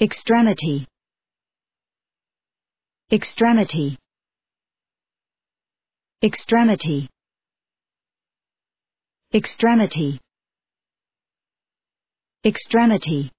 extremity extremity extremity extremity extremity